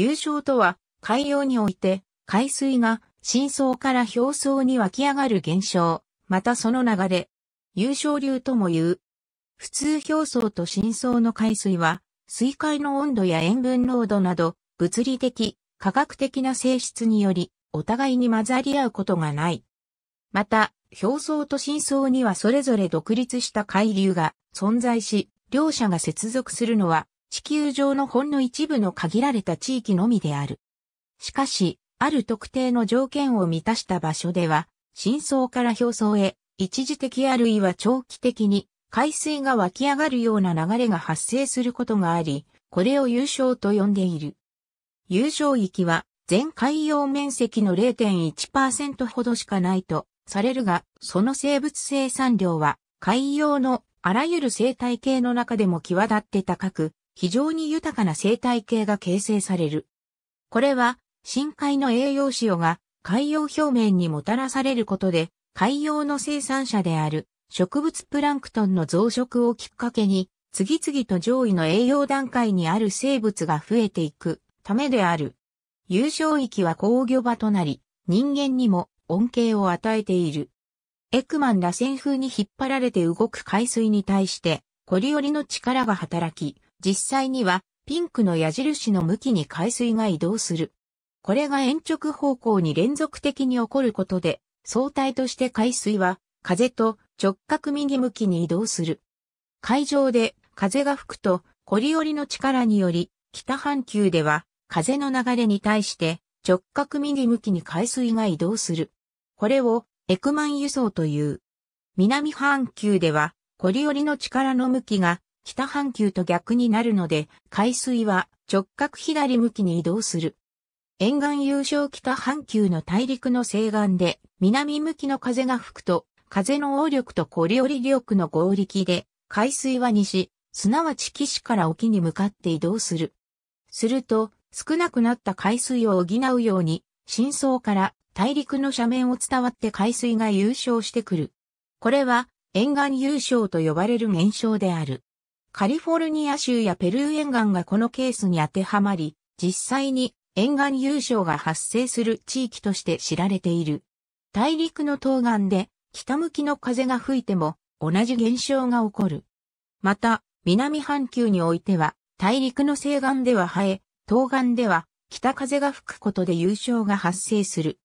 優勝とは、海洋において、海水が深層から表層に湧き上がる現象、またその流れ、優勝流とも言う。普通表層と深層の海水は、水界の温度や塩分濃度など、物理的、科学的な性質により、お互いに混ざり合うことがない。また、表層と深層にはそれぞれ独立した海流が存在し、両者が接続するのは地球上のほんの一部の限られた地域のみである。しかし、ある特定の条件を満たした場所では、深層から表層へ、一時的あるいは長期的に海水が湧き上がるような流れが発生することがあり、これを優勝と呼んでいる。優勝域は全海洋面積の0.1%ほどしかないとされるが、その生物生産量は海洋のあらゆる生態系の中でも際立って高く、非常に豊かな生態系が形成される。これは、深海の栄養塩が海洋表面にもたらされることで、海洋の生産者である植物プランクトンの増殖をきっかけに、次々と上位の栄養段階にある生物が増えていくためである。優勝域は工業場となり、人間にも恩恵を与えている。エクマン螺旋風に引っ張られて動く海水に対して、コリオリの力が働き、実際にはピンクの矢印の向きに海水が移動する。これが延直方向に連続的に起こることで、相対として海水は風と直角右向きに移動する。海上で風が吹くと、コリオリの力により、北半球では風の流れに対して直角右向きに海水が移動する。これをエクマン輸送という。南半球ではコリオリの力の向きが北半球と逆になるので、海水は直角左向きに移動する。沿岸優勝北半球の大陸の西岸で、南向きの風が吹くと、風の応力とコリオリ力の合力で、海水は西、すなわち岸から沖に向かって移動する。すると、少なくなった海水を補うように、深層から大陸の斜面を伝わって海水が優勝してくる。これは、沿岸優勝と呼ばれる現象である。カリフォルニア州やペルー沿岸がこのケースに当てはまり、実際に沿岸優勝が発生する地域として知られている。大陸の東岸で北向きの風が吹いても同じ現象が起こる。また、南半球においては大陸の西岸では生え、東岸では北風が吹くことで優勝が発生する。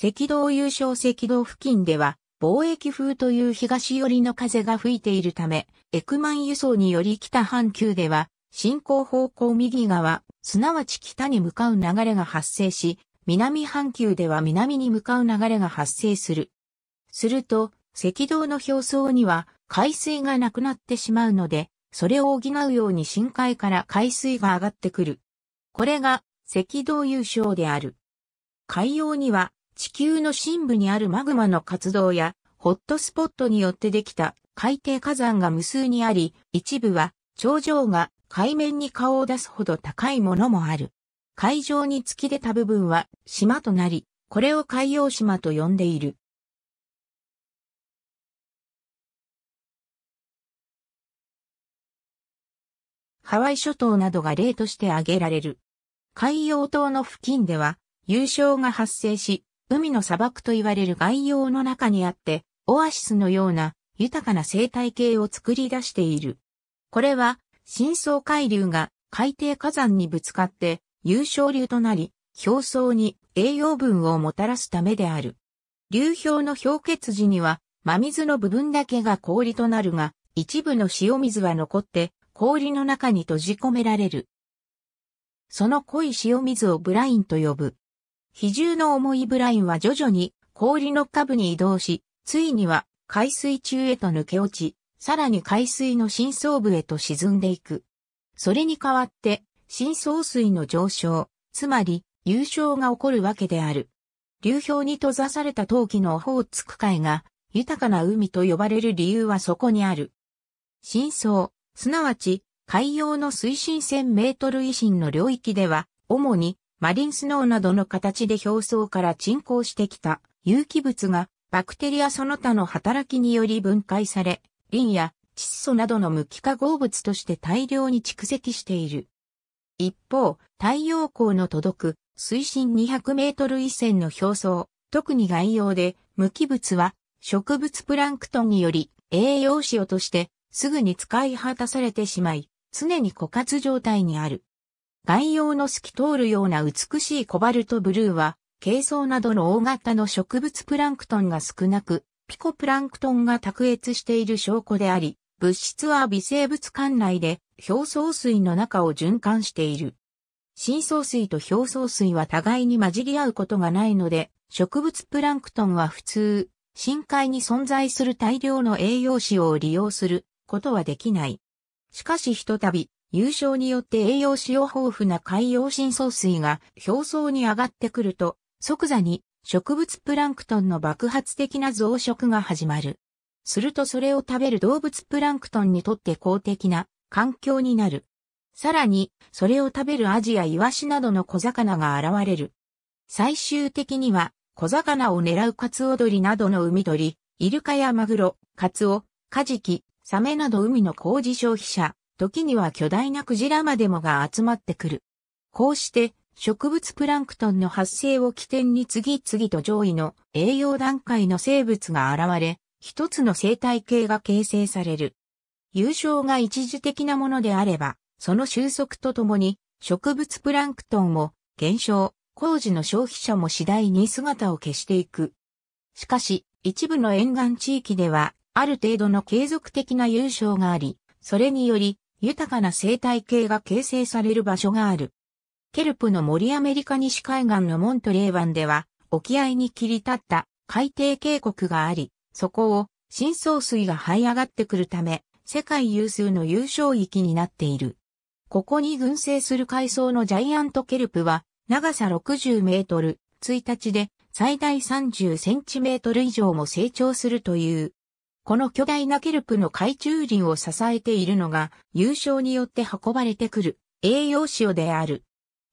赤道優勝赤道付近では貿易風という東寄りの風が吹いているため、エクマン輸送により北半球では、進行方向右側、すなわち北に向かう流れが発生し、南半球では南に向かう流れが発生する。すると、赤道の表層には海水がなくなってしまうので、それを補うように深海から海水が上がってくる。これが赤道優勝である。海洋には地球の深部にあるマグマの活動やホットスポットによってできた海底火山が無数にあり、一部は頂上が海面に顔を出すほど高いものもある。海上に突き出た部分は島となり、これを海洋島と呼んでいる。ハワイ諸島などが例として挙げられる。海洋島の付近では、湧昇が発生し、海の砂漠と言われる外洋の中にあって、オアシスのような豊かな生態系を作り出している。これは、深層海流が海底火山にぶつかって有昇流となり、表層に栄養分をもたらすためである。流氷の氷結時には、真水の部分だけが氷となるが、一部の塩水は残って氷の中に閉じ込められる。その濃い塩水をブラインと呼ぶ。比重の重いブラインは徐々に氷の下部に移動し、ついには海水中へと抜け落ち、さらに海水の深層部へと沈んでいく。それに代わって、深層水の上昇、つまり、優勝が起こるわけである。流氷に閉ざされた陶器のオホーツク海が、豊かな海と呼ばれる理由はそこにある。深層、すなわち、海洋の水深1000メートル以深の領域では、主に、マリンスノーなどの形で表層から沈降してきた有機物がバクテリアその他の働きにより分解され、リンや窒素などの無機化合物として大量に蓄積している。一方、太陽光の届く水深200メートル以線の表層、特に外洋で無機物は植物プランクトンにより栄養塩としてすぐに使い果たされてしまい、常に枯渇状態にある。外洋の透き通るような美しいコバルトブルーは珪藻などの大型の植物プランクトンが少なく、ピコプランクトンが卓越している証拠であり、物質は微生物管内で表層水の中を循環している。深層水と表層水は互いに混じり合うことがないので、植物プランクトンは普通、深海に存在する大量の栄養士を利用することはできない。しかしひとたび、優勝によって栄養を豊富な海洋深層水が表層に上がってくると、即座に植物プランクトンの爆発的な増殖が始まる。するとそれを食べる動物プランクトンにとって公的な環境になる。さらに、それを食べるアジやイワシなどの小魚が現れる。最終的には、小魚を狙うカツオドリなどの海鳥、イルカやマグロ、カツオ、カジキ、サメなど海の工事消費者、時には巨大なクジラまでもが集まってくる。こうして、植物プランクトンの発生を起点に次々と上位の栄養段階の生物が現れ、一つの生態系が形成される。優勝が一時的なものであれば、その収束とともに、植物プランクトンも減少、工事の消費者も次第に姿を消していく。しかし、一部の沿岸地域では、ある程度の継続的な優勝があり、それにより、豊かな生態系が形成される場所がある。ケルプの森アメリカ西海岸のモントレー湾では、沖合に切り立った海底渓谷があり、そこを深層水が這い上がってくるため、世界有数の優勝域になっている。ここに群生する海藻のジャイアントケルプは、長さ60メートル、1日で最大30センチメートル以上も成長するという。この巨大なケルプの海中林を支えているのが、優勝によって運ばれてくる栄養塩である。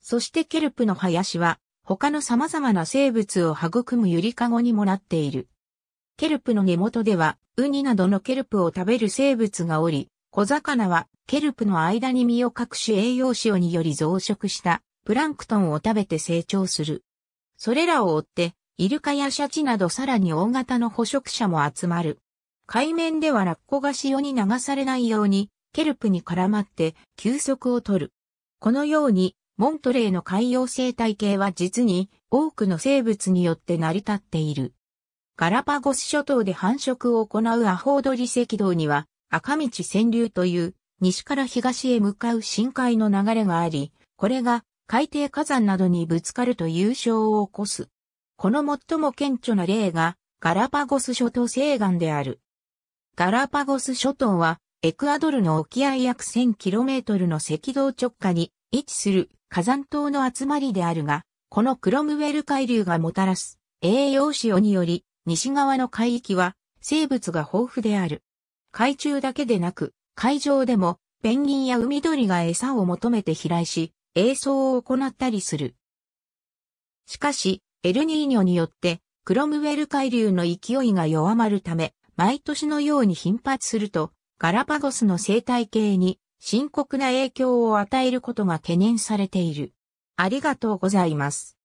そしてケルプの林は、他の様々な生物を育むゆりかごにもなっている。ケルプの根元では、ウニなどのケルプを食べる生物がおり、小魚はケルプの間に身を隠し栄養塩により増殖したプランクトンを食べて成長する。それらを追って、イルカやシャチなどさらに大型の捕食者も集まる。海面ではラッコが潮に流されないように、ケルプに絡まって休息をとる。このように、モントレーの海洋生態系は実に多くの生物によって成り立っている。ガラパゴス諸島で繁殖を行うアホウドリ赤道には赤道川流という西から東へ向かう深海の流れがあり、これが海底火山などにぶつかると優勝を起こす。この最も顕著な例がガラパゴス諸島西岸である。ガラパゴス諸島はエクアドルの沖合約 1000km の赤道直下に位置する火山島の集まりであるが、このクロムウェル海流がもたらす栄養潮により、西側の海域は生物が豊富である。海中だけでなく、海上でもペンギンや海鳥が餌を求めて飛来し、映像を行ったりする。しかし、エルニーニョによって、クロムウェル海流の勢いが弱まるため、毎年のように頻発すると、ガラパゴスの生態系に深刻な影響を与えることが懸念されている。ありがとうございます。